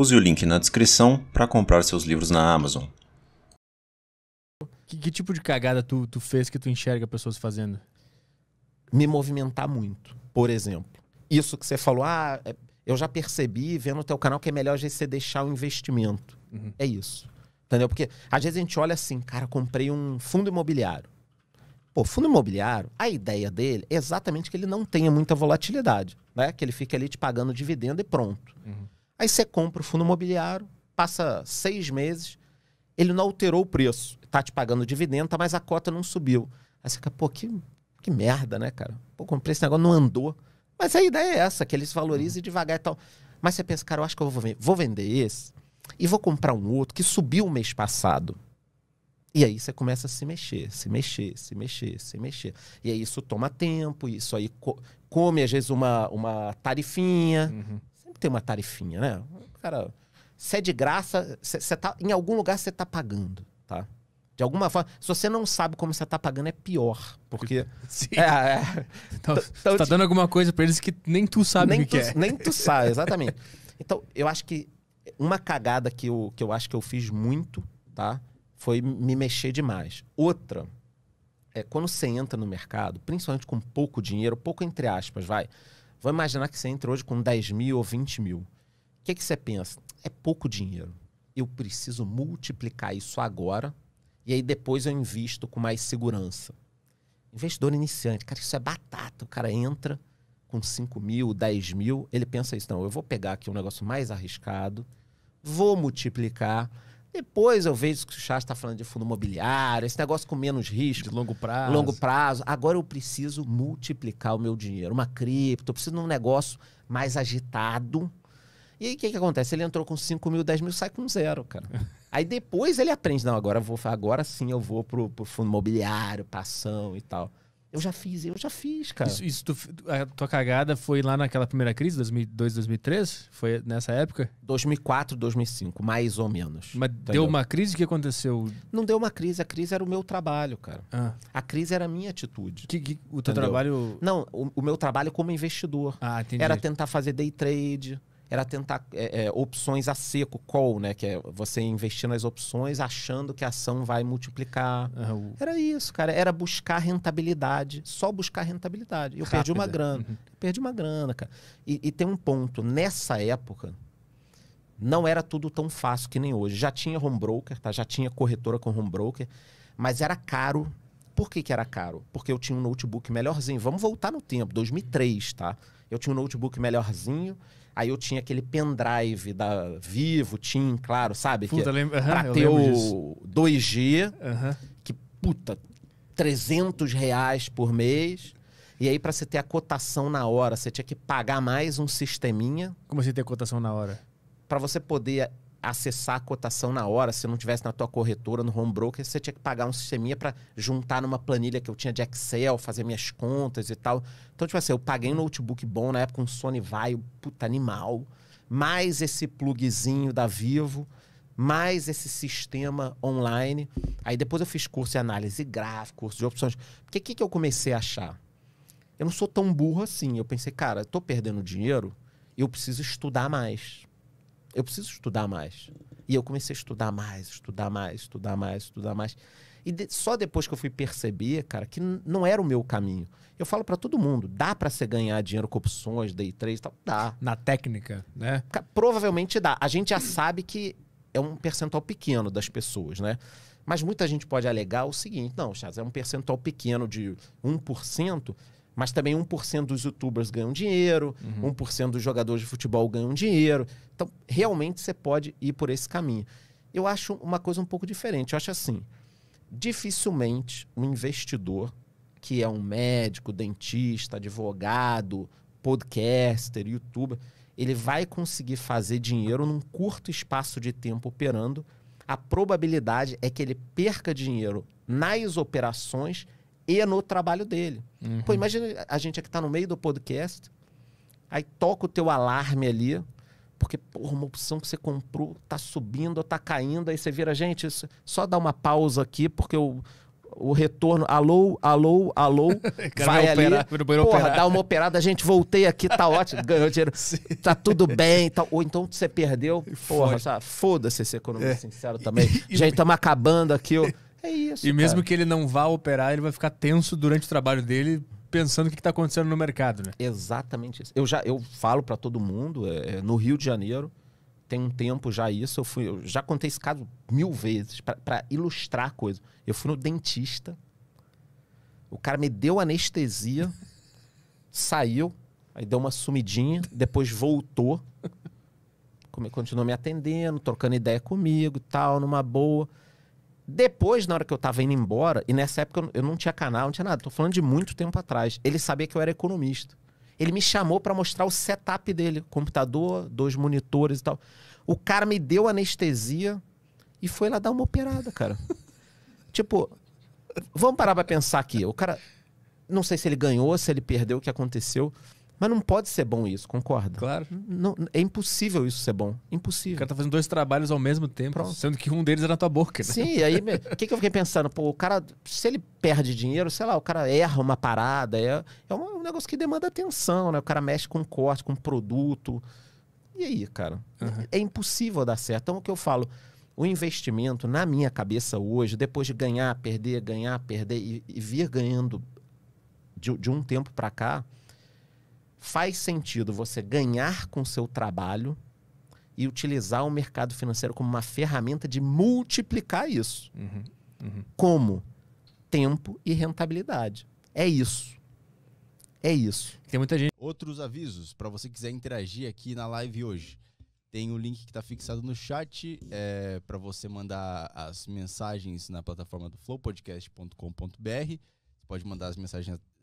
Use o link na descrição para comprar seus livros na Amazon. Que, que tipo de cagada tu, tu fez que tu enxerga pessoas fazendo? Me movimentar muito, por exemplo. Isso que você falou, ah, é, eu já percebi vendo o teu canal que é melhor você deixar o investimento. Uhum. É isso. Entendeu? Porque às vezes a gente olha assim, cara, comprei um fundo imobiliário. Pô, fundo imobiliário, a ideia dele é exatamente que ele não tenha muita volatilidade, né? Que ele fique ali te pagando dividendo e pronto. Uhum. Aí você compra o fundo imobiliário, passa seis meses, ele não alterou o preço. Tá te pagando dividenda mas a cota não subiu. Aí você fica, pô, que, que merda, né, cara? Pô, comprei esse negócio, não andou. Mas a ideia é essa, que eles valorizem devagar e tal. Mas você pensa, cara, eu acho que eu vou, vou vender esse e vou comprar um outro que subiu o mês passado. E aí você começa a se mexer, se mexer, se mexer, se mexer. E aí isso toma tempo, isso aí co come às vezes uma, uma tarifinha, uhum sempre tem uma tarifinha, né? Cara, se é de graça, você tá, em algum lugar você tá pagando, tá? De alguma forma, se você não sabe como você tá pagando, é pior. Porque. Sim. É, é, então, então, tá dando alguma coisa para eles que nem tu sabe nem o que, tu, que é. Nem tu sabe, exatamente. Então, eu acho que uma cagada que eu, que eu acho que eu fiz muito, tá? Foi me mexer demais. Outra é quando você entra no mercado, principalmente com pouco dinheiro, pouco entre aspas, vai Vou imaginar que você entra hoje com 10 mil ou 20 mil. O que, que você pensa? É pouco dinheiro. Eu preciso multiplicar isso agora e aí depois eu invisto com mais segurança. Investidor iniciante, cara, isso é batata. O cara entra com 5 mil, 10 mil, ele pensa isso. Não, eu vou pegar aqui um negócio mais arriscado, vou multiplicar depois eu vejo que o Chá está falando de fundo imobiliário, esse negócio com menos risco. De longo prazo. Longo prazo. Agora eu preciso multiplicar o meu dinheiro. Uma cripto, eu preciso de um negócio mais agitado. E aí o que, que acontece? Ele entrou com 5 mil, 10 mil, sai com zero, cara. aí depois ele aprende, não, agora vou, agora sim eu vou pro, o fundo imobiliário, ação e tal. Eu já fiz, eu já fiz, cara. Isso, isso tu, a tua cagada foi lá naquela primeira crise, 2002, 2003? Foi nessa época? 2004, 2005, mais ou menos. Mas entendeu? deu uma crise? O que aconteceu? Não deu uma crise, a crise era o meu trabalho, cara. Ah. A crise era a minha atitude. Que, que o teu entendeu? trabalho... Não, o, o, meu trabalho como investidor. Ah, entendi. Era tentar fazer day trade, era tentar é, é, opções a seco, call, né? Que é você investir nas opções achando que a ação vai multiplicar. Uhum. Era isso, cara. Era buscar rentabilidade. Só buscar rentabilidade. Eu Rápida. perdi uma grana. Uhum. Perdi uma grana, cara. E, e tem um ponto. Nessa época, não era tudo tão fácil que nem hoje. Já tinha home broker, tá? Já tinha corretora com home broker. Mas era caro por que, que era caro? Porque eu tinha um notebook melhorzinho. Vamos voltar no tempo, 2003, tá? Eu tinha um notebook melhorzinho, aí eu tinha aquele pendrive da Vivo, Tim, claro, sabe? Puta, que é lembra, pra ter o 2G, uhum. que, puta, 300 reais por mês. E aí, para você ter a cotação na hora, você tinha que pagar mais um sisteminha. Como você assim ter cotação na hora? Para você poder acessar a cotação na hora, se não tivesse na tua corretora, no home broker, você tinha que pagar um sisteminha para juntar numa planilha que eu tinha de Excel, fazer minhas contas e tal. Então, tipo assim, eu paguei um notebook bom na época, um Sony Vaio, puta animal, mais esse plugzinho da Vivo, mais esse sistema online. Aí depois eu fiz curso de análise gráfica, curso de opções. Porque o que, que eu comecei a achar? Eu não sou tão burro assim. Eu pensei, cara, estou perdendo dinheiro, eu preciso estudar mais eu preciso estudar mais. E eu comecei a estudar mais, estudar mais, estudar mais, estudar mais. E de, só depois que eu fui perceber, cara, que não era o meu caminho. Eu falo para todo mundo, dá para você ganhar dinheiro com opções, day trade e tal? Dá. Na técnica, né? Provavelmente dá. A gente já sabe que é um percentual pequeno das pessoas, né? Mas muita gente pode alegar o seguinte, não, Chaz, é um percentual pequeno de 1%, mas também 1% dos youtubers ganham dinheiro, uhum. 1% dos jogadores de futebol ganham dinheiro. Então, realmente você pode ir por esse caminho. Eu acho uma coisa um pouco diferente. Eu acho assim: dificilmente um investidor que é um médico, dentista, advogado, podcaster, youtuber, ele vai conseguir fazer dinheiro num curto espaço de tempo operando. A probabilidade é que ele perca dinheiro nas operações e é no trabalho dele. Uhum. Pô, imagina a gente aqui tá no meio do podcast, aí toca o teu alarme ali, porque porra, uma opção que você comprou tá subindo ou tá caindo, aí você vira, gente, só dá uma pausa aqui, porque o, o retorno, alô, alô, alô, vai, vai operar, ali, porra, operar. dá uma operada, gente, voltei aqui, tá ótimo, ganhou dinheiro, Sim. tá tudo bem, tá, ou então você perdeu, porra, foda-se esse economista é. sincero também, gente, estamos acabando aqui, eu... É isso. E mesmo cara. que ele não vá operar, ele vai ficar tenso durante o trabalho dele, pensando o que está acontecendo no mercado, né? Exatamente isso. Eu já eu falo para todo mundo, é, é, no Rio de Janeiro, tem um tempo já isso, eu, fui, eu já contei esse caso mil vezes para ilustrar a coisa. Eu fui no dentista, o cara me deu anestesia, saiu, aí deu uma sumidinha, depois voltou, continuou me atendendo, trocando ideia comigo tal, numa boa. Depois, na hora que eu tava indo embora, e nessa época eu não tinha canal, não tinha nada, tô falando de muito tempo atrás. Ele sabia que eu era economista. Ele me chamou para mostrar o setup dele, computador, dois monitores e tal. O cara me deu anestesia e foi lá dar uma operada, cara. tipo, vamos parar pra pensar aqui. O cara, não sei se ele ganhou, se ele perdeu, o que aconteceu. Mas não pode ser bom isso, concorda? Claro. Não, é impossível isso ser bom. Impossível. O cara tá fazendo dois trabalhos ao mesmo tempo, Pronto. sendo que um deles é na tua boca. Né? Sim, aí o que, que eu fiquei pensando? Pô, o cara, se ele perde dinheiro, sei lá, o cara erra uma parada. É, é um negócio que demanda atenção, né? O cara mexe com um corte, com um produto. E aí, cara? Uhum. É impossível dar certo. Então, o que eu falo? O investimento, na minha cabeça hoje, depois de ganhar, perder, ganhar, perder e, e vir ganhando de, de um tempo para cá faz sentido você ganhar com seu trabalho e utilizar o mercado financeiro como uma ferramenta de multiplicar isso. Uhum, uhum. Como? Tempo e rentabilidade. É isso. É isso. Tem muita gente. Outros avisos para você quiser interagir aqui na live hoje. Tem o link que está fixado no chat é, para você mandar as mensagens na plataforma do flowpodcast.com.br. Você pode mandar as mensagens